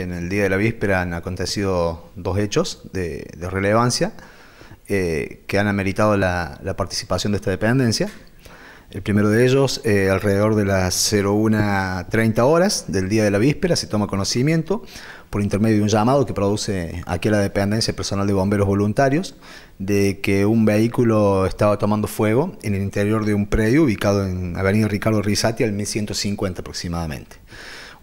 en el día de la víspera han acontecido dos hechos de, relevancia eh, que han ameritado la, participación de esta dependencia. El primero de ellos, eh, alrededor de las 01.30 horas del día de la víspera, se toma conocimiento por intermedio de un llamado que produce aquí la dependencia personal de bomberos voluntarios de que un vehículo estaba tomando fuego en el interior de un predio ubicado en Avenida Ricardo Risati al 1150 aproximadamente.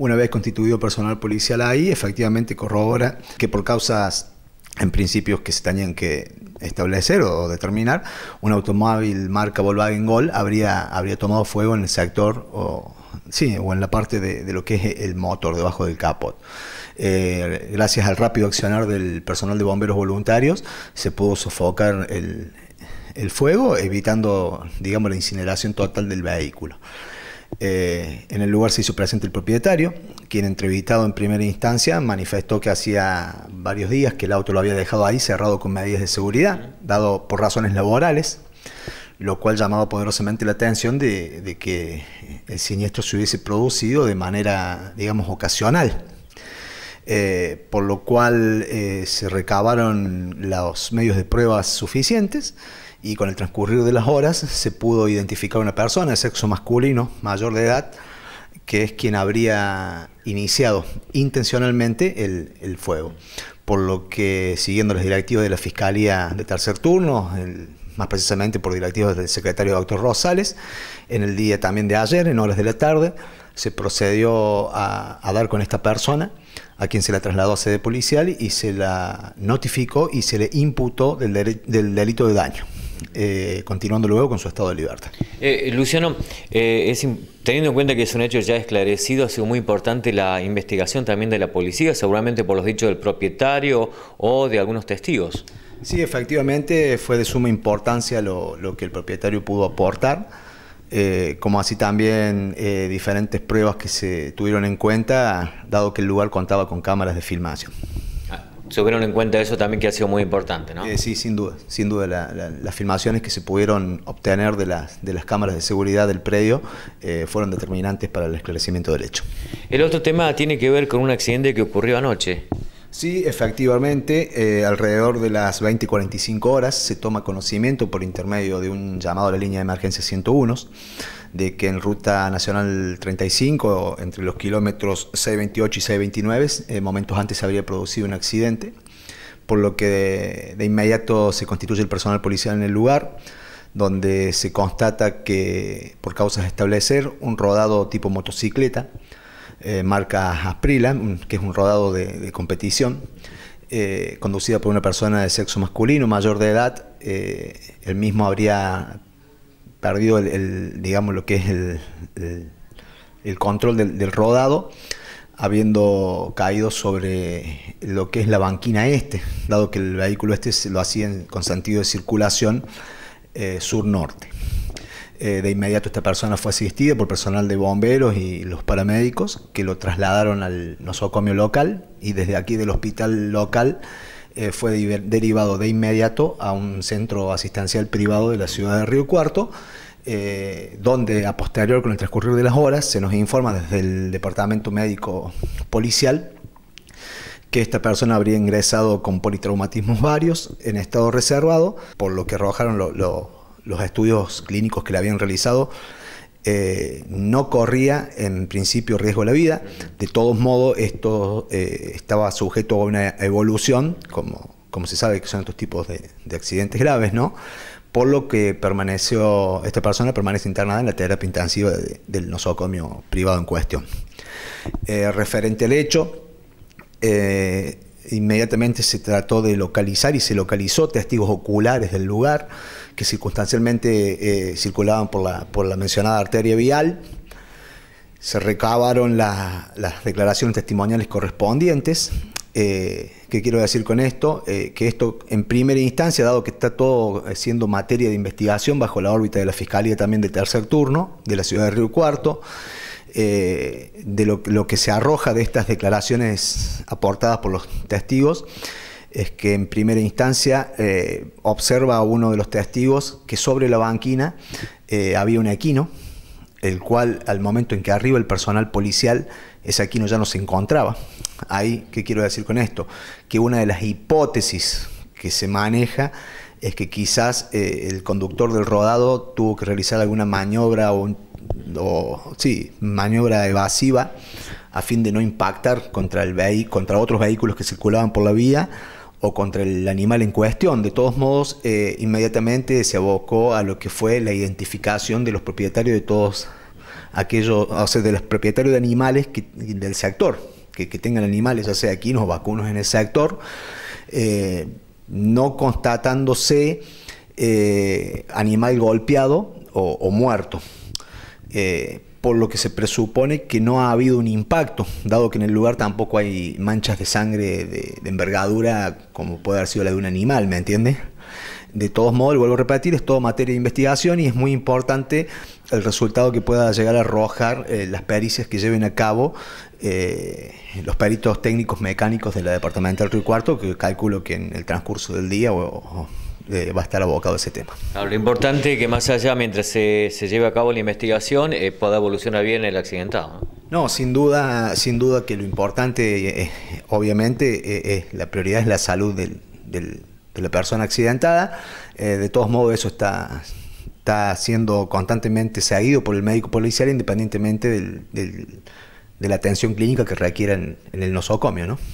Una vez constituido personal policial ahí, efectivamente corrobora que por causas en principios que se tenían que establecer o determinar, un automóvil marca Volkswagen Gol habría, habría tomado fuego en el sector o, sí, o en la parte de, lo que es el motor debajo del capot. Eh, gracias al rápido accionar del personal de bomberos voluntarios se pudo sofocar el, el fuego, evitando digamos, la incineración total del vehículo. Eh, en el lugar se hizo presente el propietario, quien entrevistado en primera instancia manifestó que hacía varios días que el auto lo había dejado ahí cerrado con medidas de seguridad, dado por razones laborales, lo cual llamaba poderosamente la atención de, que el siniestro se hubiese producido de manera, digamos, ocasional. Eh, por lo cual eh, se recabaron los medios de pruebas suficientes y con el transcurrir de las horas se pudo identificar una persona de sexo masculino mayor de edad que es quien habría iniciado intencionalmente el, fuego. Por lo que, siguiendo los directivos de la Fiscalía de tercer turno, más precisamente por directivos del secretario doctor Rosales, en el día también de ayer, en horas de la tarde, se procedió a, dar con esta persona, a quien se la trasladó a sede policial y se la notificó y se le imputó del delito de daño. Eh, continuando luego con su estado de libertad. Eh, eh, Luciano, teniendo en cuenta que es un hecho ya esclarecido, ha sido muy importante la investigación también de la policía, seguramente por los dichos del propietario o de algunos testigos. Sí, efectivamente fue de suma importancia lo, que el propietario pudo aportar. como así también diferentes pruebas que se tuvieron en cuenta, dado que el lugar contaba con cámaras de filmación se hubieron en cuenta eso también que ha sido muy importante, ¿no? Eh, sí, sin duda, sin duda. La, las filmaciones que se pudieron obtener de las, de las cámaras de seguridad del predio eh, fueron determinantes para el esclarecimiento del hecho. El otro tema tiene que ver con un accidente que ocurrió anoche. Sí, efectivamente, eh, alrededor de las 20 y 45 horas se toma conocimiento por intermedio de un llamado a la línea de emergencia 101 de que en ruta nacional 35, entre los kilómetros 628 y 629, eh, momentos antes se habría producido un accidente, por lo que de, de inmediato se constituye el personal policial en el lugar donde se constata que por causas de establecer un rodado tipo motocicleta eh, marca Aprila, que es un rodado de, competición, eh, conducida por una persona de sexo masculino mayor de edad. Eh, el mismo habría perdido el, digamos, lo que es el, control del, del, rodado, habiendo caído sobre lo que es la banquina este, dado que el vehículo este lo hacía con sentido de circulación sur-norte. Eh, de inmediato esta persona fue asistida por personal de bomberos y los paramédicos que lo trasladaron al nosocomio local y desde aquí del hospital local eh, fue derivado de inmediato a un centro asistencial privado de la ciudad de Río Cuarto. Eh, donde a posterior, con el transcurrir de las horas, se nos informa desde el Departamento Médico Policial que esta persona habría ingresado con politraumatismos varios en estado reservado, por lo que arrojaron los los estudios clínicos que le habían realizado, eh, no corría en principio riesgo de la vida. De todos modos, esto eh, estaba sujeto a una evolución, como, como se sabe que son estos tipos de, accidentes graves, ¿no? Por lo que permaneció, esta persona permanece internada en la terapia intensiva del nosocomio privado en cuestión. Eh, referente al hecho, Inmediatamente se trató de localizar y se localizó testigos oculares del lugar que circunstancialmente eh, circulaban por la, por la mencionada arteria vial. Se recabaron las declaraciones testimoniales correspondientes. Eh, ¿Qué quiero decir con esto? Eh, que esto en primera instancia, dado que está todo siendo materia de investigación bajo la órbita de la Fiscalía también de tercer turno de la ciudad de Río Cuarto, eh, de lo, que se arroja de estas declaraciones aportadas por los testigos es que en primera instancia eh, observa a uno de los testigos que sobre la banquina eh, había un equino, el cual al momento en que arriba el personal policial, ese equino ya no se encontraba. Ahí, ¿qué quiero decir con esto? Que una de las hipótesis que se maneja es que quizás el conductor del rodado tuvo que realizar alguna maniobra o un o sí, maniobra evasiva a fin de no impactar contra, el contra otros vehículos que circulaban por la vía o contra el animal en cuestión. De todos modos, eh, inmediatamente se abocó a lo que fue la identificación de los propietarios de todos aquellos, o sea, de los propietarios de animales del sector, que, tengan animales, ya sea aquí o vacunos en el sector, eh, no constatándose eh, animal golpeado o muerto. Eh, por lo que se presupone que no ha habido un impacto, dado que en el lugar tampoco hay manchas de sangre de, envergadura como puede haber sido la de un animal, ¿me entiende? De todos modos, vuelvo a repetir, es todo materia de investigación y es muy importante el resultado que pueda llegar a arrojar eh, las pericias que lleven a cabo eh, los peritos técnicos mecánicos de la Departamental Río Cuarto, que calculo que en el transcurso del día o eh, va a estar abocado a ese tema. lo importante es que más allá, mientras se, lleve a cabo la investigación, eh, pueda evolucionar bien el accidentado. ¿no? sin duda, sin duda que lo importante, eh, obviamente, la prioridad es la salud de la persona accidentada. de todos modos, eso está, está siendo constantemente seguido por el médico policial, independientemente de la atención clínica que requiera en el nosocomio, ¿no?